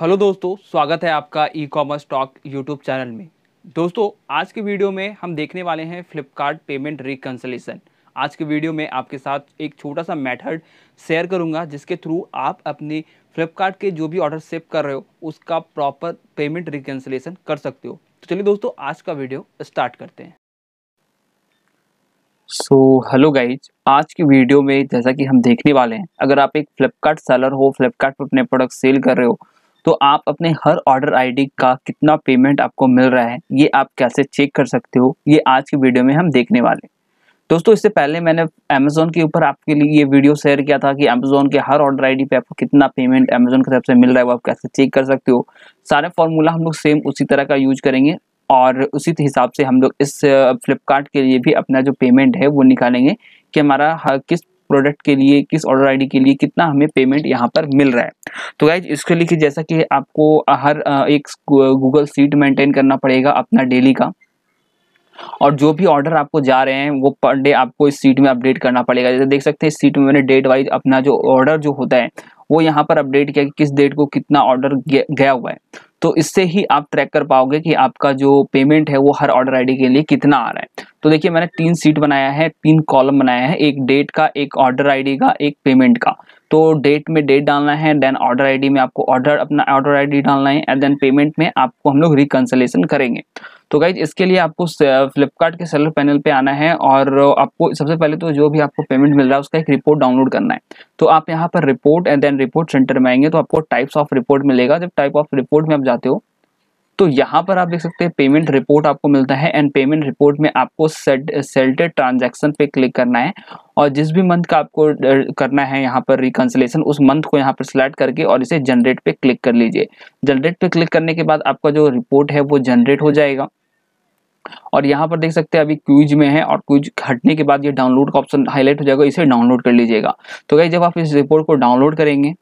hello दोस्तों स्वागत है आपका e commerce stock YouTube channel में दोस्तों आज के वीडियो में हम देखने वाले हैं फ्लिपकार्ट पेमेंट रिकन्सलेशन आज के वीडियो में आपके साथ एक छोटा सा मेथड शेयर करूंगा जिसके थ्रू आप अपने फ्लिपकार्ट के जो भी ऑर्डर सेव कर रहे हो उसका प्रॉपर पेमेंट रिकन्सलेशन कर सकते हो तो चलिए दोस्तों आज का वीडियो स्टार्ट करते हैं सो हेलो गाइज आज की वीडियो में जैसा कि हम देखने वाले हैं अगर आप एक फ्लिपकार्ट सेलर हो फ्लिपकार्ट अपने प्रोडक्ट सेल कर रहे हो तो आप अपने हर ऑर्डर आईडी का कितना पेमेंट आपको मिल रहा है ये आप कैसे चेक कर सकते हो ये आज की वीडियो में हम देखने वाले दोस्तों इससे पहले मैंने अमेजोन के ऊपर आपके लिए ये वीडियो शेयर किया था कि अमेजोन के हर ऑर्डर आईडी पे आपको कितना पेमेंट अमेजोन की तरफ से मिल रहा है वो आप कैसे चेक कर सकते हो सारे फॉर्मूला हम लोग सेम उसी तरह का यूज करेंगे और उसी हिसाब से हम लोग इस फ्लिपकार्ट के लिए भी अपना जो पेमेंट है वो निकालेंगे कि हमारा हर हाँ, किस प्रोडक्ट के लिए किस ऑर्डर आईडी के लिए कितना हमें पेमेंट यहाँ पर मिल रहा है तो गाइज इसके लिए जैसा कि आपको हर एक गूगल सीट मेंटेन करना पड़ेगा अपना डेली का और जो भी ऑर्डर आपको जा रहे हैं वो पर डे आपको इस सीट में अपडेट करना पड़ेगा जैसे देख सकते हैं इस सीट में मैंने डेट वाइज अपना जो ऑर्डर जो होता है वो यहाँ पर अपडेट किया कि किस डेट को कितना ऑर्डर गया हुआ है तो इससे ही आप ट्रैक कर पाओगे कि आपका जो पेमेंट है वो हर ऑर्डर आईडी के लिए कितना आ रहा है तो देखिए मैंने तीन सीट बनाया है तीन कॉलम बनाया है एक डेट का एक ऑर्डर आईडी का एक पेमेंट का तो डेट में डेट डालना है देन ऑर्डर आईडी में आपको ऑर्डर अपना ऑर्डर आईडी डालना है एंड देन पेमेंट में आपको हम लोग रिकन्सलेशन करेंगे तो गाइज इसके लिए आपको फ्लिपकार्ट के सेलर पैनल पे आना है और आपको सबसे पहले तो जो भी आपको पेमेंट मिल रहा है उसका एक रिपोर्ट डाउनलोड करना है तो आप यहाँ पर report and then report centre में आएंगे तो आपको टाइप्स ऑफ रिपोर्ट मिलेगा जब टाइप ऑफ रिपोर्ट में आप जाते हो तो यहाँ पर आप देख सकते हैं पेमेंट रिपोर्ट आपको मिलता है एंड पेमेंट रिपोर्ट में आपको सेल्टेड ट्रांजैक्शन पे क्लिक करना है और जिस भी मंथ का आपको करना है यहाँ पर रिकन्सलेशन उस मंथ को यहाँ पर सिलेक्ट करके और इसे जनरेट पे क्लिक कर लीजिए जनरेट पे क्लिक करने के बाद आपका जो रिपोर्ट है वो जनरेट हो जाएगा और यहाँ पर देख सकते हैं अभी क्यूज में है और क्यूज हटने के बाद ये डाउनलोड का ऑप्शन हाईलाइट हो जाएगा इसे डाउनलोड कर लीजिएगा तो क्या जब आप इस रिपोर्ट को डाउनलोड करेंगे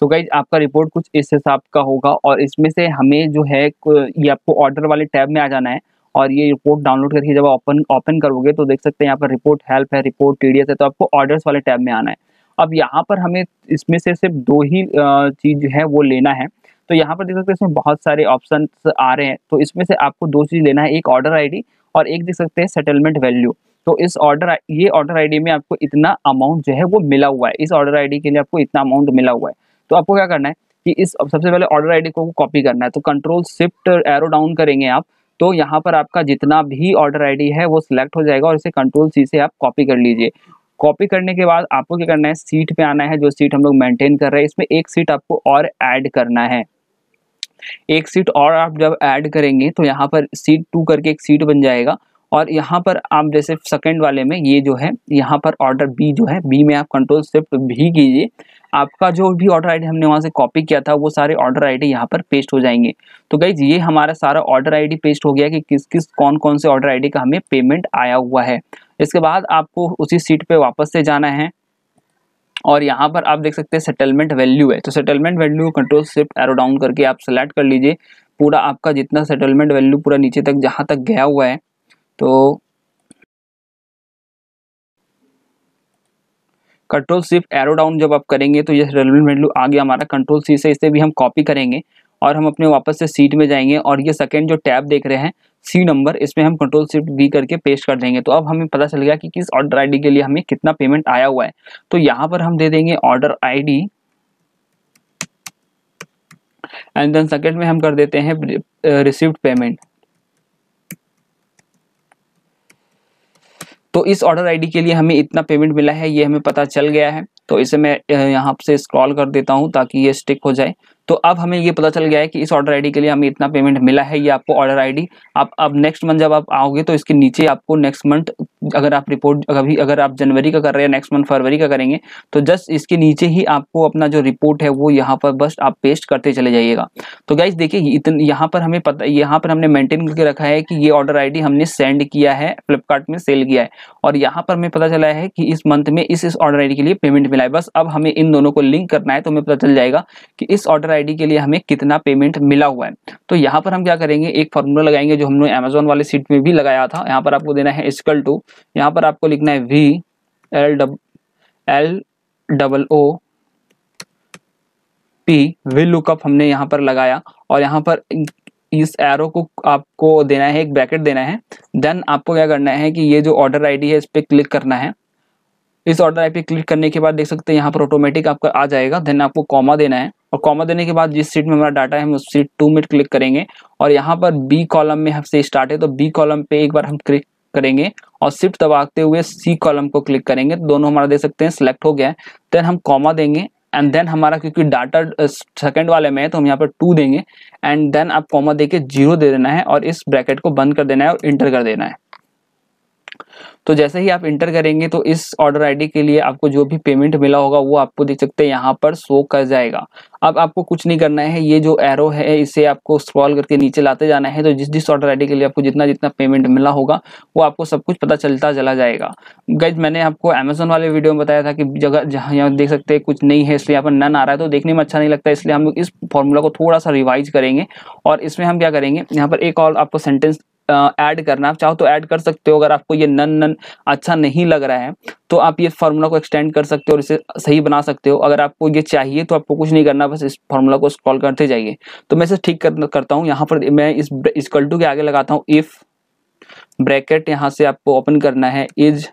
तो गाइज आपका रिपोर्ट कुछ इस हिसाब का होगा और इसमें से हमें जो है ये आपको ऑर्डर वाले टैब में आ जाना है और ये रिपोर्ट डाउनलोड करके जब ओपन ओपन करोगे तो देख सकते हैं यहाँ पर रिपोर्ट हेल्प है रिपोर्ट टी है तो आपको ऑर्डर्स वाले टैब में आना है अब यहाँ पर हमें इसमें से सिर्फ दो ही चीज़ है वो लेना है तो यहाँ पर देख सकते हैं इसमें बहुत सारे ऑप्शन आ रहे हैं तो इसमें से आपको दो चीज़ लेना है एक ऑर्डर आईडी और एक देख सकते हैं सेटलमेंट वैल्यू तो इस ऑर्डर ये ऑर्डर आईडी में आपको इतना अमाउंट जो है वो मिला हुआ है इस ऑर्डर आईडी के लिए आपको इतना अमाउंट मिला हुआ है तो आपको क्या करना है कि इस सबसे पहले ऑर्डर आई को कॉपी करना है तो कंट्रोल शिफ्ट एरो डाउन करेंगे आप तो यहाँ पर आपका जितना भी ऑर्डर आई है वो सिलेक्ट हो जाएगा और इसे कंट्रोल सी से आप कॉपी कर लीजिए कॉपी करने के बाद आपको क्या करना है सीट पे आना है जो सीट हम लोग मेंटेन कर रहे हैं इसमें एक सीट आपको और ऐड करना है एक सीट और आप जब ऐड करेंगे तो यहाँ पर सीट टू करके एक सीट बन जाएगा और यहाँ पर आप जैसे सेकंड वाले में ये जो है यहाँ पर ऑर्डर बी जो है बी में आप कंट्रोल शिफ्ट भी कीजिए आपका जो भी ऑर्डर आईडी हमने वहाँ से कॉपी किया था वो सारे ऑर्डर आईडी यहाँ पर पेस्ट हो जाएंगे तो गाइज ये हमारा सारा ऑर्डर आईडी पेस्ट हो गया कि किस किस कौन कौन से ऑर्डर आईडी का हमें पेमेंट आया हुआ है इसके बाद आपको उसी सीट पर वापस से जाना है और यहाँ पर आप देख सकते हैं सेटलमेंट वैल्यू है तो सेटलमेंट वैल्यू कंट्रोल सिर्फ एरो डाउन करके आप सेलेक्ट कर लीजिए पूरा आपका जितना सेटलमेंट वैल्यू पूरा नीचे तक जहाँ तक गया हुआ है तो कंट्रोल सिर्फ एरो डाउन जब आप करेंगे तो ये रेलिवेंट वैल्यू आ गया हमारा कंट्रोल सी से इसे भी हम कॉपी करेंगे और हम अपने वापस से सीट में जाएंगे और ये सेकेंड जो टैब देख रहे हैं सी नंबर इसमें हम कंट्रोल शिफ्ट बी करके पेश कर देंगे तो अब हमें पता चल गया कि किस ऑर्डर आई के लिए हमें कितना पेमेंट आया हुआ है तो यहाँ पर हम दे देंगे order I and then second में हम कर देते हैं रिसिव्ड पेमेंट तो इस ऑर्डर आईडी के लिए हमें इतना पेमेंट मिला है ये हमें पता चल गया है तो इसे मैं यहाँ से स्क्रॉल कर देता हूँ ताकि ये स्टिक हो जाए तो अब हमें ये पता चल गया है कि इस ऑर्डर आईडी के लिए हमें इतना पेमेंट मिला है ये आपको ऑर्डर आईडी आप अब नेक्स्ट मंथ जब आप आओगे तो इसके नीचे आपको नेक्स्ट मंथ अगर आप रिपोर्ट अभी अगर आप जनवरी का कर रहे हैं नेक्स्ट मंथ फरवरी का करेंगे तो जस्ट इसके नीचे ही आपको अपना जो रिपोर्ट है वो यहाँ पर बस आप पेस्ट करते चले जाइएगा तो गाइज देखिए इतन यहाँ पर हमें पता यहाँ पर हमने मेंटेन करके रखा है कि ये ऑर्डर आईडी हमने सेंड किया है फ्लिपकार्ट में सेल किया है और यहाँ पर हमें पता चला है कि इस मंथ में इस इस ऑर्डर आई के लिए पेमेंट मिला है बस अब हमें इन दोनों को लिंक करना है तो हमें पता चल जाएगा कि इस ऑर्डर आई के लिए हमें कितना पेमेंट मिला हुआ है तो यहाँ पर हम क्या करेंगे एक फॉर्मूला लगाएंगे जो हमने अमेजोन वाले सीट में भी लगाया था यहाँ पर आपको देना है स्कल टू यहाँ पर आपको लिखना है V L double L double O P V lookup हमने यहाँ पर लगाया और यहाँ पर इस एरो को आपको देना है एक ब्रैकेट देना है देन आपको क्या करना है कि ये जो ऑर्डर आईडी है इस पर क्लिक करना है इस ऑर्डर आई पे क्लिक करने के बाद देख सकते हैं यहाँ पर ऑटोमेटिक आपका आ जाएगा देन आपको कॉमा देना है और कॉमा देने के बाद जिस सीट में हमारा डाटा है हम उस सीट टू में क्लिक करेंगे और यहाँ पर बी कॉलम में हमसे स्टार्ट है तो बी कॉलम पे एक बार हम क्लिक करेंगे और शिफ्ट दबाते हुए सी कॉलम को क्लिक करेंगे दोनों हमारा देख सकते हैं सिलेक्ट हो गया है देन हम कॉमा देंगे एंड देन हमारा क्योंकि डाटा सेकंड वाले में है तो हम यहाँ पर टू देंगे एंड देन आप कॉमा दे के जीरो दे देना है और इस ब्रैकेट को बंद कर देना है और इंटर कर देना है तो जैसे ही आप इंटर करेंगे तो इस ऑर्डर आईडी के लिए आपको जो भी पेमेंट मिला होगा वो आपको देख सकते हैं यहाँ पर शो कर जाएगा अब आपको कुछ नहीं करना है ये जो एरो है इसे आपको स्क्रॉल करके नीचे लाते जाना है तो जिस जिस ऑर्डर आईडी के लिए आपको जितना जितना पेमेंट मिला होगा वो आपको सब कुछ पता चलता चला जाएगा गज मैंने आपको अमेजोन वाले वीडियो में बताया था कि जगह जहाँ यहाँ देख सकते हैं कुछ नहीं है इसलिए यहाँ पर नन आ रहा है तो देखने में अच्छा नहीं लगता इसलिए हम लोग इस फॉर्मूला को थोड़ा सा रिवाइज करेंगे और इसमें हम क्या करेंगे यहाँ पर एक और आपको सेंटेंस ऐड करना आप चाहो तो ऐड कर सकते हो अगर आपको ये नन नन अच्छा नहीं लग रहा है तो आप ये फार्मूला को एक्सटेंड कर सकते हो और इसे सही बना सकते हो अगर आपको ये चाहिए तो आपको कुछ नहीं करना बस इस फार्मूला को स्क्रॉल करते जाइए तो मैं इसे ठीक करता हूँ यहाँ पर मैं इस इक्वल टू के आगे लगाता हूँ इफ ब्रैकेट यहाँ से आपको ओपन करना है is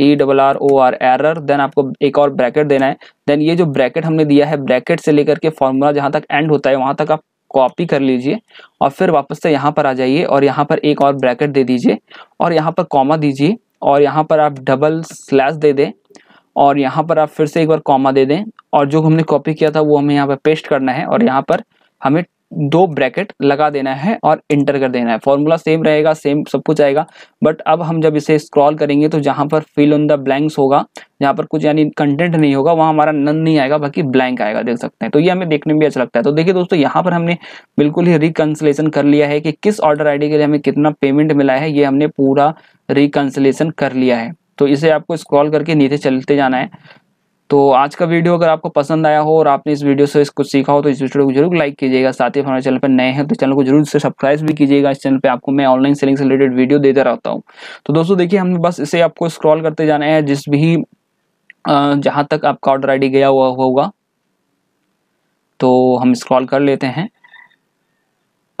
E double R O R error then आपको एक और ब्रैकेट देना है देन ये जो ब्रैकेट हमने दिया है ब्रैकेट से लेकर के फॉर्मूला जहाँ तक एंड होता है वहाँ तक आप कॉपी कर लीजिए और फिर वापस से यहाँ पर आ जाइए और यहाँ पर एक और ब्रैकेट दे दीजिए और यहाँ पर कॉमा दीजिए और यहाँ पर आप डबल स्लैश दे दें और यहाँ पर आप फिर से एक बार कॉमा दे दें और जो हमने कॉपी किया था वो हमें यहाँ पर पेस्ट करना है और यहाँ पर हमें दो ब्रैकेट लगा देना है और इंटर कर देना है फॉर्मूला सेम रहेगा सेम सब कुछ आएगा बट अब हम जब इसे स्क्रॉल करेंगे तो जहां पर फिल ऑन द ब्लैंक्स होगा जहाँ पर कुछ यानी कंटेंट नहीं होगा वहाँ हमारा नन नहीं आएगा बाकी ब्लैंक आएगा देख सकते हैं तो ये हमें देखने में भी अच्छा लगता है तो देखिए दोस्तों यहाँ पर हमने बिल्कुल ही रिकन्सलेशन कर लिया है कि किस ऑर्डर आई के लिए हमें कितना पेमेंट मिला है ये हमने पूरा रिकन्सलेशन कर लिया है तो इसे आपको स्क्रॉल करके नीचे चलते जाना है तो आज का वीडियो अगर आपको पसंद आया हो और आपने इस वीडियो से कुछ सीखा हो तो इस वीडियो को जरूर लाइक कीजिएगा साथ ही हमारे चैनल पर नए हैं तो चैनल को जरूर से सब्सक्राइब भी कीजिएगा इस चैनल पे आपको मैं ऑनलाइन सेलिंग से रिलेटेड वीडियो देता रहता हूँ तो दोस्तों देखिए हमने बस इसे आपको स्क्रॉल करते जाना है जिस भी जहाँ तक आपका ऑर्डर आई गया हुआ होगा तो हम स्क्रॉल कर लेते हैं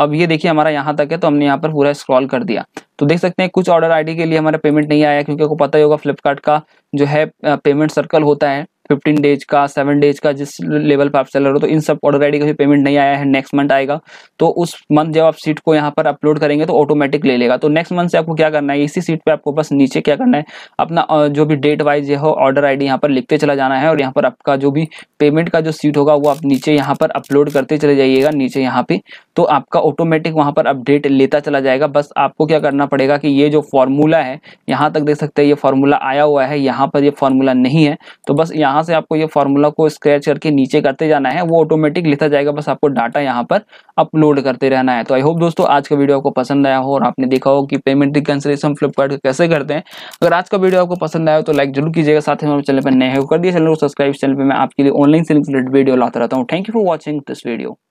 अब ये देखिए हमारा यहाँ तक है तो हमने यहाँ पर पूरा स्क्रॉल कर दिया तो देख सकते हैं कुछ ऑर्डर आईडी के लिए हमारा पेमेंट नहीं आया क्योंकि आपको पता ही होगा फ्लिपकार्ट का जो है पेमेंट सर्कल होता है फिफ्टीन डेज का सेवन डेज का जिस लेवल पर आप सेलर हो तो इन सब ऑर्डर आई का पेमेंट नहीं आया है नेक्स्ट मंथ आएगा तो उस मंथ जब आप सीट को यहाँ पर अपलोड करेंगे तो ऑटोमेटिक ले लेगा तो नेक्स्ट मंथ से आपको क्या करना है इसी सीट पर आपको बस नीचे क्या करना है अपना जो भी डेट वाइज हो ऑर्डर आई यहाँ पर लिखते चला जाना है और यहाँ पर आपका जो भी पेमेंट का जो सीट होगा वो आप नीचे यहाँ पर अपलोड करते चले जाइएगा नीचे यहाँ पे तो आपका ऑटोमेटिक वहाँ पर अपडेट लेता चला जाएगा बस आपको क्या करना पड़ेगा कि ये जो फॉर्मूला है यहाँ तक देख सकते हैं ये फॉर्मूला आया हुआ है यहाँ पर ये फॉर्मूला नहीं है तो बस यहाँ यहाँ से आपको ये फॉर्मूला को स्क्रैच करके नीचे करते जाना है वो ऑटोमेटिक लिखा जाएगा बस आपको डाटा यहाँ पर अपलोड करते रहना है तो आई होप दोस्तों आज का वीडियो आपको पसंद आया हो और आपने देखा हो कि पेमेंट रिकन्सलेशन फ्लिपकार्ट कैसे करते हैं अगर आज का वीडियो आपको पसंद आया हो तो लाइक जरूर कीजिएगा साथ ही हमारे चैनल पर नए हो कर दिए चैनल को सब्सक्राइब चैनल पर मैं आपके लिए ऑनलाइन से रिलेटेड वीडियो लाता रहता हूँ thank you for watching this video